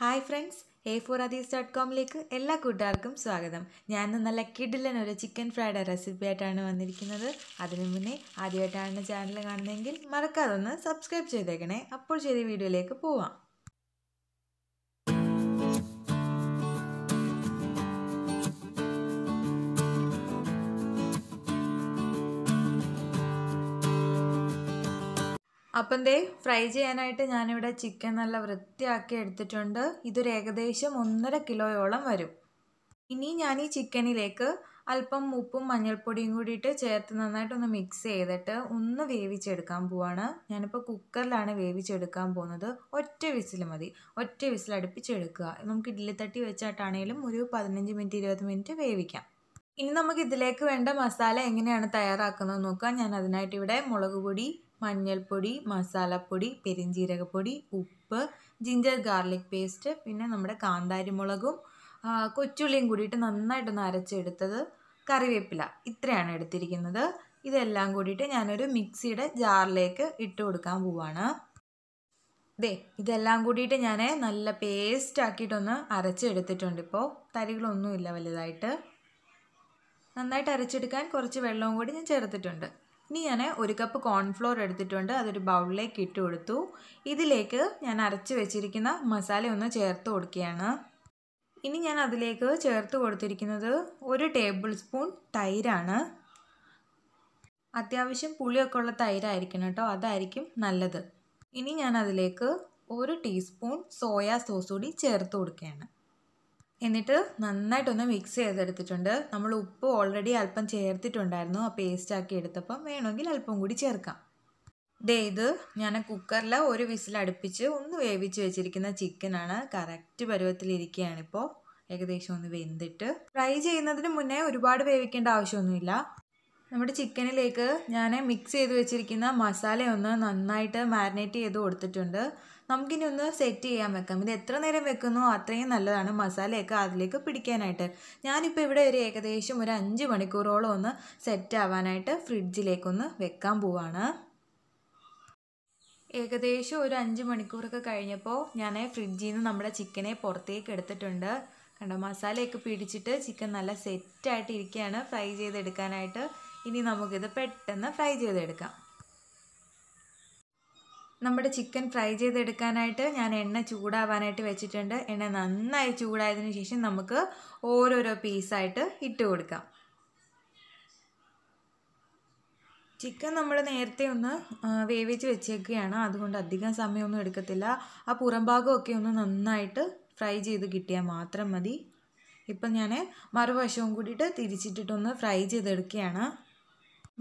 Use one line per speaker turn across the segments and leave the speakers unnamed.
hi friends A for അതീസ് dot കോമിലേക്ക് എല്ലാ കൂട്ടുകാർക്കും സ്വാഗതം ഞാൻ നല്ല കിഡിലൻ ഒരു ചിക്കൻ ഫ്രൈഡ് റെസിപ്പി ആയിട്ടാണ് വന്നിരിക്കുന്നത് അതിനു മുന്നേ ആദ്യമായിട്ടാണ് ചാനൽ കാണുന്നതെങ്കിൽ മറക്കാതെ ഒന്ന് സബ്സ്ക്രൈബ് ചെയ്തേക്കണേ അപ്പോൾ ചെറിയ വീഡിയോയിലേക്ക് പോവാം അപ്പം ദേ ഫ്രൈ ചെയ്യാനായിട്ട് ഞാനിവിടെ ചിക്കൻ നല്ല വൃത്തിയാക്കി എടുത്തിട്ടുണ്ട് ഇതൊരു ഏകദേശം ഒന്നര കിലോയോളം വരും ഇനി ഞാൻ ഈ ചിക്കനിലേക്ക് അല്പം ഉപ്പും മഞ്ഞൾപ്പൊടിയും കൂടിയിട്ട് ചേർത്ത് നന്നായിട്ടൊന്ന് മിക്സ് ചെയ്തിട്ട് ഒന്ന് വേവിച്ചെടുക്കാൻ പോവാണ് ഞാനിപ്പോൾ കുക്കറിലാണ് വേവിച്ചെടുക്കാൻ പോകുന്നത് ഒറ്റ വിസിൽ മതി ഒറ്റ വിസിൽ അടുപ്പിച്ചെടുക്കുക നമുക്ക് ഇഡ്ഡലിത്തട്ടി വെച്ചാട്ടാണെങ്കിലും ഒരു പതിനഞ്ച് മിനിറ്റ് ഇരുപത് മിനിറ്റ് വേവിക്കാം ഇനി നമുക്ക് ഇതിലേക്ക് വേണ്ട മസാല എങ്ങനെയാണ് തയ്യാറാക്കുന്നത് നോക്കാം ഞാൻ അതിനായിട്ട് ഇവിടെ മുളക് പൊടി മഞ്ഞൾപ്പൊടി മസാലപ്പൊടി പെരിഞ്ജീരകപ്പൊടി ഉപ്പ് ജിഞ്ചർ ഗാർലിക് പേസ്റ്റ് പിന്നെ നമ്മുടെ കാന്താരി മുളകും കൊച്ചുള്ളിയും കൂടിയിട്ട് നന്നായിട്ടൊന്ന് അരച്ചെടുത്തത് കറിവേപ്പില ഇത്രയാണ് എടുത്തിരിക്കുന്നത് ഇതെല്ലാം കൂടിയിട്ട് ഞാനൊരു മിക്സിയുടെ ജാറിലേക്ക് ഇട്ട് കൊടുക്കാൻ പോവാണ് ദേ ഇതെല്ലാം കൂടിയിട്ട് ഞാൻ നല്ല പേസ്റ്റ് ആക്കിയിട്ടൊന്ന് അരച്ചെടുത്തിട്ടുണ്ട് ഇപ്പോൾ തരികളൊന്നുമില്ല വലുതായിട്ട് നന്നായിട്ട് അരച്ചെടുക്കാൻ കുറച്ച് വെള്ളവും കൂടി ഞാൻ ചേർത്തിട്ടുണ്ട് ഇനി ഞാൻ ഒരു കപ്പ് കോൺഫ്ലോർ എടുത്തിട്ടുണ്ട് അതൊരു ബൗളിലേക്ക് ഇട്ട് കൊടുത്തു ഇതിലേക്ക് ഞാൻ അരച്ച് വെച്ചിരിക്കുന്ന മസാല ഒന്ന് ചേർത്ത് കൊടുക്കുകയാണ് ഇനി ഞാൻ അതിലേക്ക് ചേർത്ത് കൊടുത്തിരിക്കുന്നത് ഒരു ടേബിൾ സ്പൂൺ തൈരാണ് അത്യാവശ്യം പുളിയൊക്കെ ഉള്ള തൈരായിരിക്കണം കേട്ടോ അതായിരിക്കും നല്ലത് ഇനി ഞാൻ അതിലേക്ക് ഒരു ടീസ്പൂൺ സോയാ സോസ് കൂടി ചേർത്ത് കൊടുക്കുകയാണ് എന്നിട്ട് നന്നായിട്ടൊന്ന് മിക്സ് ചെയ്തെടുത്തിട്ടുണ്ട് നമ്മൾ ഉപ്പ് ഓൾറെഡി അല്പം ചേർത്തിട്ടുണ്ടായിരുന്നു ആ പേസ്റ്റാക്കി എടുത്തപ്പം വേണമെങ്കിൽ അല്പം കൂടി ചേർക്കാം ദേ ഇത് ഞാൻ കുക്കറിൽ ഒരു വിസിൽ അടുപ്പിച്ച് ഒന്ന് വേവിച്ച് വെച്ചിരിക്കുന്ന ചിക്കനാണ് കറക്റ്റ് പരുവത്തിലിരിക്കുകയാണിപ്പോൾ ഏകദേശം ഒന്ന് വെന്തിട്ട് ഫ്രൈ ചെയ്യുന്നതിന് മുന്നേ ഒരുപാട് വേവിക്കേണ്ട ആവശ്യമൊന്നുമില്ല നമ്മുടെ ചിക്കനിലേക്ക് ഞാൻ മിക്സ് ചെയ്ത് വെച്ചിരിക്കുന്ന മസാലയൊന്ന് നന്നായിട്ട് മാരിനേറ്റ് ചെയ്ത് കൊടുത്തിട്ടുണ്ട് നമുക്കിനി ഒന്ന് സെറ്റ് ചെയ്യാൻ വെക്കാം ഇത് എത്ര നേരം വെക്കുന്നു അത്രയും നല്ലതാണ് മസാലയൊക്കെ അതിലേക്ക് പിടിക്കാനായിട്ട് ഞാനിപ്പോൾ ഇവിടെ ഒരു ഏകദേശം ഒരു അഞ്ച് മണിക്കൂറോളം ഒന്ന് സെറ്റ് ആവാനായിട്ട് ഫ്രിഡ്ജിലേക്കൊന്ന് വെക്കാൻ പോവാണ് ഏകദേശം ഒരു അഞ്ച് മണിക്കൂറൊക്കെ കഴിഞ്ഞപ്പോൾ ഞാൻ ഫ്രിഡ്ജിൽ നിന്ന് നമ്മുടെ ചിക്കനെ പുറത്തേക്ക് എടുത്തിട്ടുണ്ട് കണ്ടോ മസാലയൊക്കെ പിടിച്ചിട്ട് ചിക്കൻ നല്ല സെറ്റായിട്ട് ഇരിക്കുകയാണ് ഫ്രൈ ചെയ്തെടുക്കാനായിട്ട് ഇനി നമുക്കിത് പെട്ടെന്ന് ഫ്രൈ ചെയ്തെടുക്കാം നമ്മുടെ ചിക്കൻ ഫ്രൈ ചെയ്തെടുക്കാനായിട്ട് ഞാൻ എണ്ണ ചൂടാവാനായിട്ട് വെച്ചിട്ടുണ്ട് എണ്ണ നന്നായി ചൂടായതിനു ശേഷം നമുക്ക് ഓരോരോ പീസായിട്ട് ഇട്ട് കൊടുക്കാം ചിക്കൻ നമ്മൾ നേരത്തെ ഒന്ന് വേവിച്ച് വെച്ചേക്കുകയാണ് അതുകൊണ്ട് അധികം സമയമൊന്നും എടുക്കത്തില്ല ആ ഭാഗമൊക്കെ ഒന്ന് നന്നായിട്ട് ഫ്രൈ ചെയ്ത് കിട്ടിയാൽ മാത്രം മതി ഇപ്പം ഞാൻ മറുവശവും കൂടിയിട്ട് തിരിച്ചിട്ടിട്ടൊന്ന് ഫ്രൈ ചെയ്തെടുക്കുകയാണ്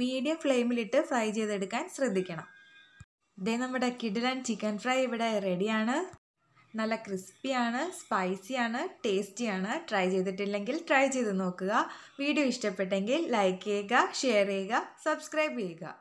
മീഡിയം ഫ്ലെയിമിലിട്ട് ഫ്രൈ ചെയ്തെടുക്കാൻ ശ്രദ്ധിക്കണം ദേ നമ്മുടെ കിഡിലൻ ചിക്കൻ ഫ്രൈ ഇവിടെ റെഡിയാണ് നല്ല ക്രിസ്പിയാണ് സ്പൈസിയാണ് ടേസ്റ്റിയാണ് ട്രൈ ചെയ്തിട്ടില്ലെങ്കിൽ ട്രൈ ചെയ്ത് നോക്കുക വീഡിയോ ഇഷ്ടപ്പെട്ടെങ്കിൽ ലൈക്ക് ചെയ്യുക ഷെയർ ചെയ്യുക സബ്സ്ക്രൈബ് ചെയ്യുക